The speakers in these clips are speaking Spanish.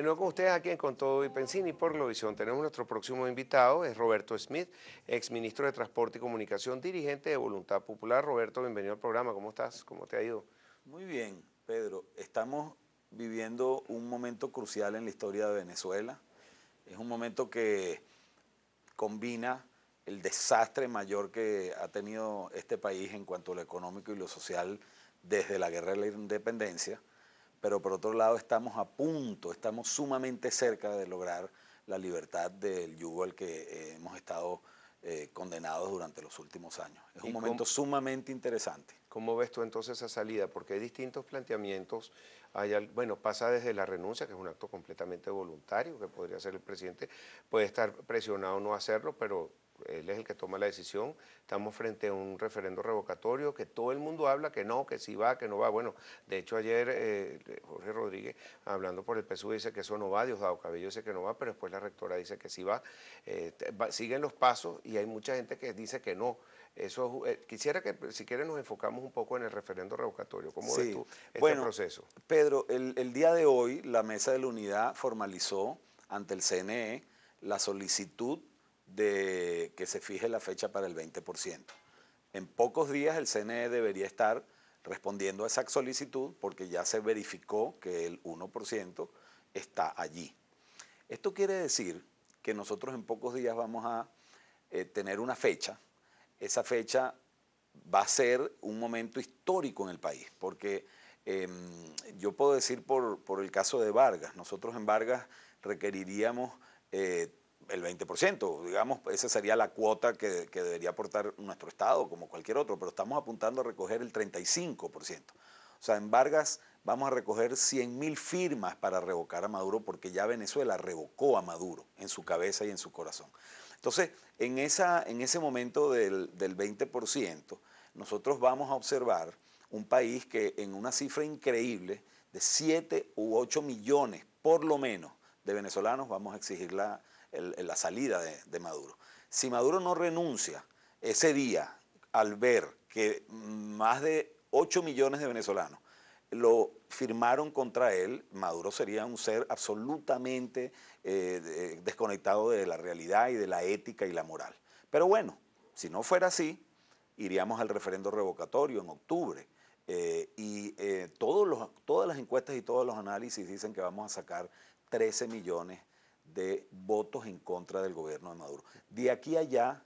De con ustedes aquí en Con Todo y Pensini por visión Tenemos nuestro próximo invitado, es Roberto Smith, ministro de Transporte y Comunicación, dirigente de Voluntad Popular. Roberto, bienvenido al programa. ¿Cómo estás? ¿Cómo te ha ido? Muy bien, Pedro. Estamos viviendo un momento crucial en la historia de Venezuela. Es un momento que combina el desastre mayor que ha tenido este país en cuanto a lo económico y lo social desde la guerra de la independencia pero por otro lado estamos a punto, estamos sumamente cerca de lograr la libertad del yugo al que eh, hemos estado eh, condenados durante los últimos años. Es un momento sumamente interesante. ¿Cómo ves tú entonces esa salida? Porque hay distintos planteamientos. bueno, pasa desde la renuncia, que es un acto completamente voluntario, que podría ser el presidente, puede estar presionado no hacerlo, pero él es el que toma la decisión. Estamos frente a un referendo revocatorio que todo el mundo habla que no, que si sí va, que no va. Bueno, de hecho ayer eh, Jorge Rodríguez, hablando por el PSU, dice que eso no va, Diosdado Cabello dice que no va, pero después la rectora dice que sí va. Este, siguen los pasos y hay mucha gente que dice que no. Eso eh, quisiera que si quieres nos enfocamos un poco en el referendo revocatorio. ¿Cómo sí. ves tú este proceso? Pedro, el, el día de hoy la mesa de la unidad formalizó ante el CNE la solicitud de que se fije la fecha para el 20%. En pocos días el CNE debería estar respondiendo a esa solicitud porque ya se verificó que el 1% está allí. Esto quiere decir que nosotros en pocos días vamos a eh, tener una fecha. Esa fecha va a ser un momento histórico en el país porque em, yo puedo decir por, por, el caso de Vargas, nosotros en Vargas requeriríamos eh, el 20%, digamos, esa sería la cuota que, debería aportar nuestro Estado, como cualquier otro, pero estamos apuntando a recoger el 35%. O sea, en Vargas vamos a recoger 100.000 firmas para revocar a Maduro, porque ya Venezuela revocó a Maduro en su cabeza y en su corazón. Entonces, en, esa, en ese momento del, del 20%, nosotros vamos a observar un país que en una cifra increíble de 7 u 8 millones, por lo menos, de venezolanos, vamos a exigir la, salida de, Maduro. Si Maduro no renuncia ese día al ver que más de 8 millones de venezolanos lo firmaron contra él, Maduro sería un ser absolutamente eh, desconectado de la realidad y de la ética y la moral. Pero bueno, si no fuera así, iríamos al referendo revocatorio en octubre. Eh, y eh, y todos los análisis dicen que vamos a sacar 13 millones de votos en contra del gobierno de Maduro. De aquí a allá,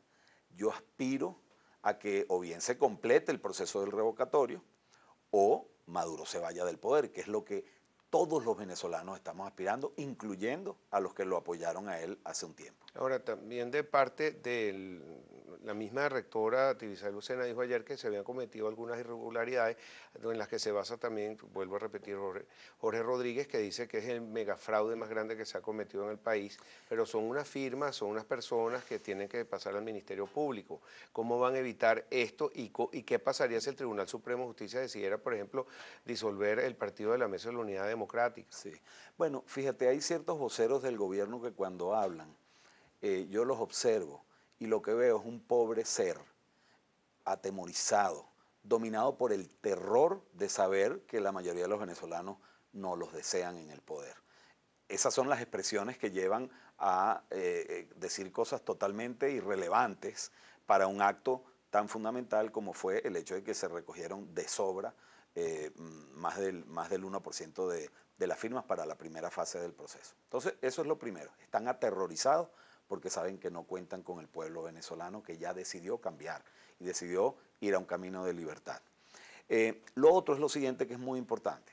yo aspiro a que o bien se complete el proceso del revocatorio o Maduro se vaya del poder, que es lo que todos los venezolanos estamos aspirando, incluyendo a los que lo apoyaron a él hace un tiempo. Ahora, también de parte del la misma rectora Tibisay Lucena dijo ayer que se habían cometido algunas irregularidades en las que se basa también, vuelvo a repetir, Jorge, Rodríguez, que dice que es el megafraude más grande que se ha cometido en el país, pero son unas firmas, son unas personas que tienen que pasar al Ministerio Público. ¿Cómo van a evitar esto y, qué pasaría si el Tribunal Supremo de Justicia decidiera, por ejemplo, disolver el partido de la Mesa de la Unidad Democrática? Sí. Bueno, fíjate, hay ciertos voceros del gobierno que cuando hablan, eh, yo los observo, y lo que veo es un pobre ser atemorizado, dominado por el terror de saber que la mayoría de los venezolanos no los desean en el poder. Esas son las expresiones que llevan a eh, eh, decir cosas totalmente irrelevantes para un acto tan fundamental como fue el hecho de que se recogieron de sobra eh, más, del, más del 1% de, de las firmas para la primera fase del proceso. Entonces, eso es lo primero. Están aterrorizados porque saben que no cuentan con el pueblo venezolano que ya decidió cambiar y decidió ir a un camino de libertad. Eh, lo otro es lo siguiente que es muy importante,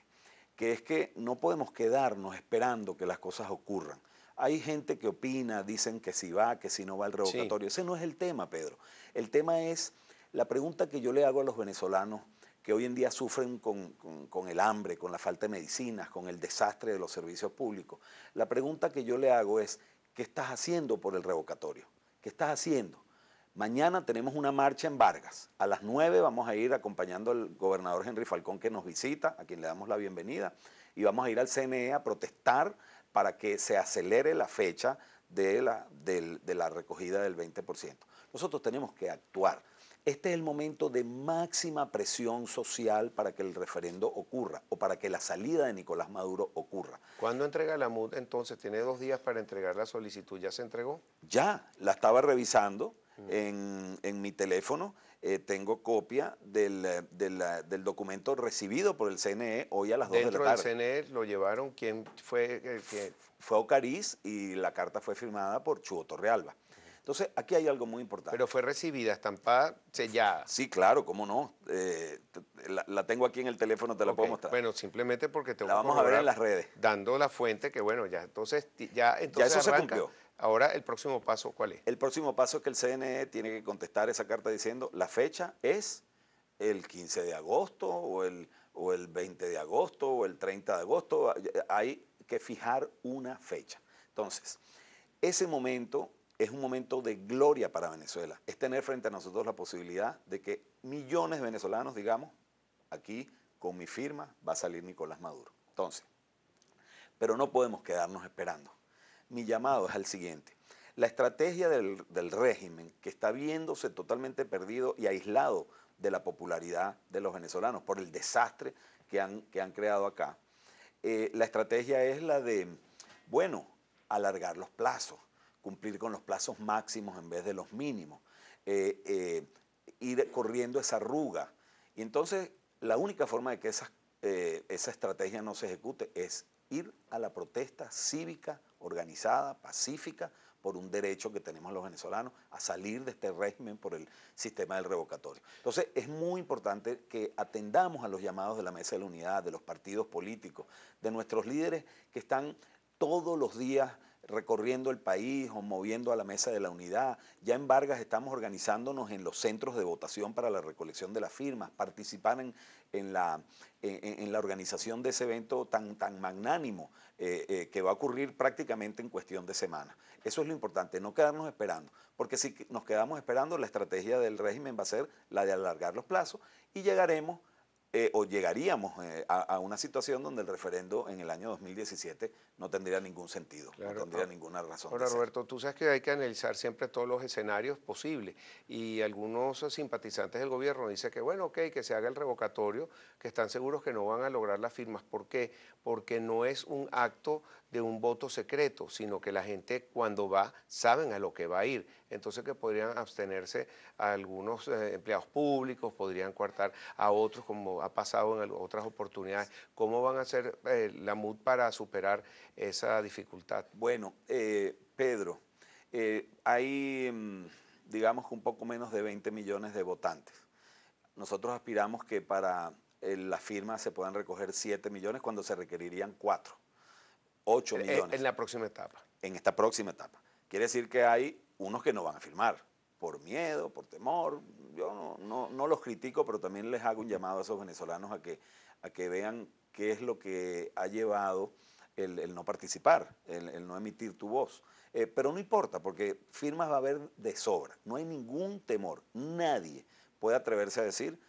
que es que no podemos quedarnos esperando que las cosas ocurran. Hay gente que opina, dicen que si va, que si no va el revocatorio. Ese no es el tema, Pedro. El tema es la pregunta que yo le hago a los venezolanos que hoy en día sufren con, el hambre, con la falta de medicinas, con el desastre de los servicios públicos. La pregunta que yo le hago es, ¿Qué estás haciendo por el revocatorio? ¿Qué estás haciendo? Mañana tenemos una marcha en Vargas. A las 9 vamos a ir acompañando al gobernador Henry Falcón que nos visita, a quien le damos la bienvenida, y vamos a ir al CNE a protestar para que se acelere la fecha de la, la recogida del 20%. Nosotros tenemos que actuar. Este es el momento de máxima presión social para que el referendo ocurra o para que la salida de Nicolás Maduro ocurra. ¿Cuándo entrega la MUD entonces? ¿Tiene dos días para entregar la solicitud? ¿Ya se entregó? Ya, la estaba revisando mm. en, en, mi teléfono. Eh, tengo copia eh, eh, del, documento recibido por el CNE hoy a las 2 de la tarde. Dentro del CNE e lo llevaron, ¿quién fue? Fue Ocariz y la carta fue firmada por Chuo Torrealba. Entonces, aquí hay algo muy importante. Pero fue recibida, estampada, sellada. Sí, claro, cómo no. Eh, la, tengo aquí en el teléfono, te la puedo mostrar. Bueno, simplemente porque te la vamos a ver en las redes. Dando la fuente, que bueno, ya entonces ya, ya eso se cumplió. Ahora, ¿el próximo paso cuál es? El próximo paso es que el CNE tiene que contestar esa carta diciendo la fecha es el 15 de agosto o el, o el 20 de agosto o el 30 de agosto. Hay que fijar una fecha. Entonces, ese momento es un momento de gloria para Venezuela. Es tener frente a nosotros la posibilidad de que millones de venezolanos digamos, aquí con mi firma va a salir Nicolás Maduro. Entonces, pero no podemos quedarnos esperando. Mi llamado es al siguiente. La estrategia del, régimen que está viéndose totalmente perdido y aislado de la popularidad de los venezolanos por el desastre que han, que han creado acá, eh, la estrategia es la de, bueno, alargar los plazos, cumplir con los plazos máximos en vez de los mínimos, eh, eh, ir corriendo esa arruga. Y entonces la única forma de que esa, eh, esa estrategia no se ejecute es ir a la protesta cívica, organizada, pacífica, por un derecho que tenemos los venezolanos a salir de este régimen por el sistema del revocatorio. Entonces, es muy importante que atendamos a los llamados de la Mesa de la Unidad, de los partidos políticos, de nuestros líderes que están todos los días recorriendo el país o moviendo a la mesa de la unidad. Ya en Vargas estamos organizándonos en los centros de votación para la recolección de las firmas, participar en, la, en, la, organización de ese evento tan, tan magnánimo eh, eh, que va a ocurrir prácticamente en cuestión de semanas. Eso es lo importante, no quedarnos esperando, porque si nos quedamos esperando, la estrategia del régimen va a ser la de alargar los plazos y llegaremos eh, o llegaríamos eh, a, una situación donde el referendo en el año 2017 no tendría ningún sentido, no tendría ah, ninguna razón. Ahora, Roberto, tú sabes que hay que analizar siempre todos los escenarios posibles y algunos simpatizantes del gobierno dicen que, bueno, ok, que se haga el revocatorio, que están seguros que no van a lograr las firmas. ¿Por qué? Porque no es un acto de un voto secreto, sino que la gente cuando va saben a lo que va a ir entonces que podrían abstenerse a algunos eh, empleados públicos, podrían coartar a otros, como ha pasado en otras oportunidades. ¿Cómo van a hacer eh, la MUD para superar esa dificultad? Bueno, eh, Pedro, hay, mm, digamos, un poco menos de 20 millones de votantes. Nosotros aspiramos que para la firma se puedan recoger 7 millones cuando se requerirían 4, 8 millones. En la próxima etapa. En esta próxima etapa. Quiere decir que hay unos que no van a firmar por miedo, por temor. Yo no, los critico, pero también les hago un llamado a esos venezolanos a que, a que vean qué es lo que ha llevado el, no participar, el, no emitir tu voz. Eh, pero no importa, porque firmas va a haber de sobra. No hay ningún temor. Nadie puede atreverse a decir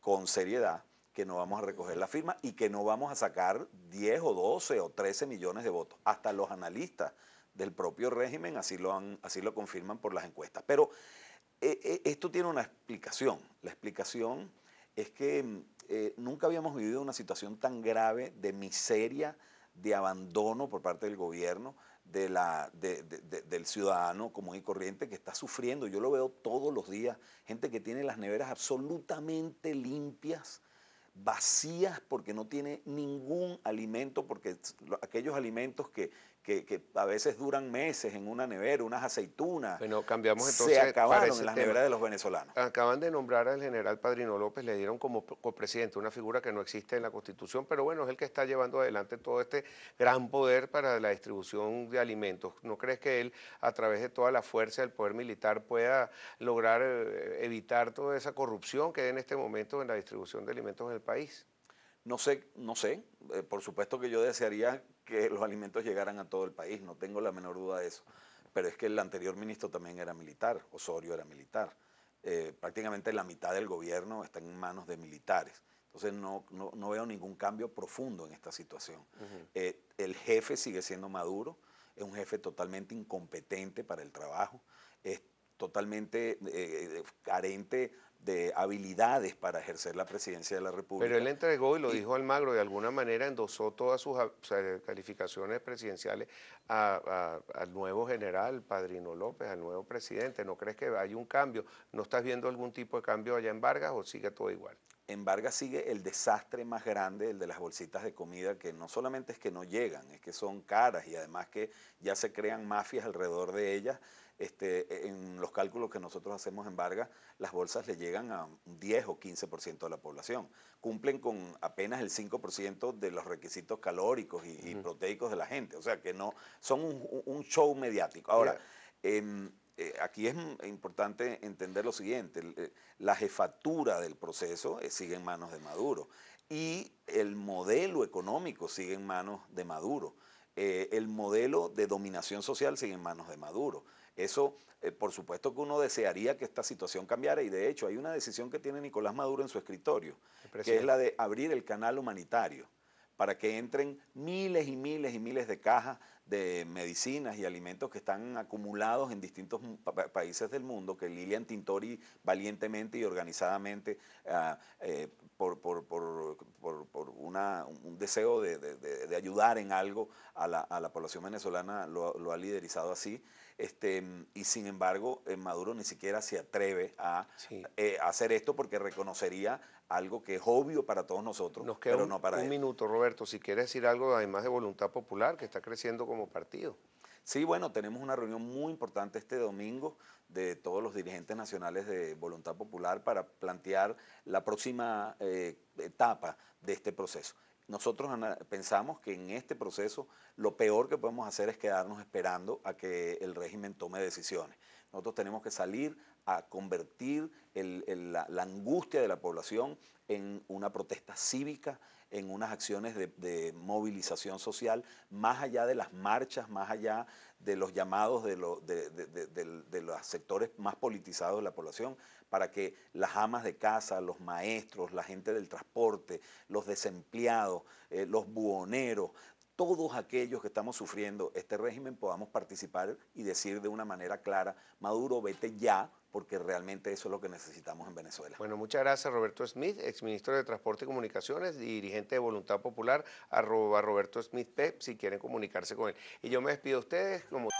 con seriedad que no vamos a recoger la firma y que no vamos a sacar 10 o 12 o 13 millones de votos. Hasta los analistas del propio régimen, así lo, han, así lo confirman por las encuestas. Pero eh, eh, esto tiene una explicación. La explicación es que mm, eh, nunca habíamos vivido una situación tan grave de miseria, de abandono por parte del gobierno, de la, del ciudadano común y corriente que está sufriendo. Yo lo veo todos los días, gente que tiene las neveras absolutamente limpias, vacías porque no tiene ningún alimento, porque aquellos alimentos que, que, a veces duran meses en una nevera, unas aceitunas. Bueno, cambiamos entonces. Se acabaron las neveras de los venezolanos. Acaban de nombrar al general Padrino López, le dieron como copresidente, una figura que no existe en la Constitución, pero bueno, es el que está llevando adelante todo este gran poder para la distribución de alimentos. ¿No crees que él, a través de toda la fuerza del poder militar, pueda lograr eh, evitar toda esa corrupción que hay en este momento en la distribución de alimentos en el país? No sé, no sé. Eh, por supuesto que yo desearía que los alimentos llegaran a todo el país, no tengo la menor duda de eso. Pero es que el anterior ministro también era militar, Osorio era militar. Eh, prácticamente la mitad del gobierno está en manos de militares. Entonces no, no, veo ningún cambio profundo en esta situación. Eh, el jefe sigue siendo Maduro, es un jefe totalmente incompetente para el trabajo totalmente eh, carente de habilidades para ejercer la presidencia de la República. Pero él entregó, y lo dijo dijo Almagro, de alguna manera endosó todas sus calificaciones presidenciales al nuevo general, Padrino López, al nuevo presidente. ¿No crees que hay un cambio? ¿No estás viendo algún tipo de cambio allá en Vargas o sigue todo igual? en Vargas sigue el desastre más grande, el de las bolsitas de comida, que no solamente es que no llegan, es que son caras y además que ya se crean mafias alrededor de ellas. Este, en los cálculos que nosotros hacemos en Vargas, las bolsas le llegan a un 10 o 15% de la población. Cumplen con apenas el 5% de los requisitos calóricos y, proteicos de la gente. O sea que no, son un, show mediático. Ahora, eh, aquí es importante entender lo siguiente, eh, la jefatura del proceso eh, sigue en manos de Maduro y el modelo económico sigue en manos de Maduro. el modelo de dominación social sigue en manos de Maduro. Eso, por supuesto que uno desearía que esta situación cambiara y de hecho hay una decisión que tiene Nicolás Maduro en su escritorio, que es la de abrir el canal humanitario para que entren miles y miles y miles de cajas de medicinas y alimentos que están acumulados en distintos países del mundo, que Lilian Tintori valientemente y organizadamente, ah, eh, por, un deseo de, ayudar en algo a la, población venezolana, lo, ha liderizado así. Este, y sin embargo, eh, Maduro ni siquiera se atreve a eh, hacer esto porque reconocería algo que es obvio para todos nosotros, pero un, no para un minuto, Roberto, si quieres decir algo, además de voluntad popular, que está creciendo Sí, bueno, tenemos una reunión muy importante este domingo de todos los dirigentes nacionales de Voluntad Popular para plantear la próxima eh, etapa de este proceso. Nosotros pensamos que en este proceso lo peor que podemos hacer es quedarnos esperando a que el régimen tome decisiones. Nosotros tenemos que salir a convertir la, angustia de la población en una protesta cívica, en unas acciones de, movilización social, más allá de las marchas, más allá de los llamados de, los sectores más politizados de la población, para que las amas de casa, los maestros, la gente del transporte, los desempleados, eh, los buhoneros, todos aquellos que estamos sufriendo este régimen podamos participar y decir de una manera clara, Maduro, vete ya, porque realmente eso es lo que necesitamos en Venezuela. Bueno, muchas gracias Roberto Smith, exministro de Transporte y Comunicaciones, dirigente de Voluntad Popular, arroba Roberto Smith Pep, si quieren comunicarse con él. Y yo me despido a ustedes como...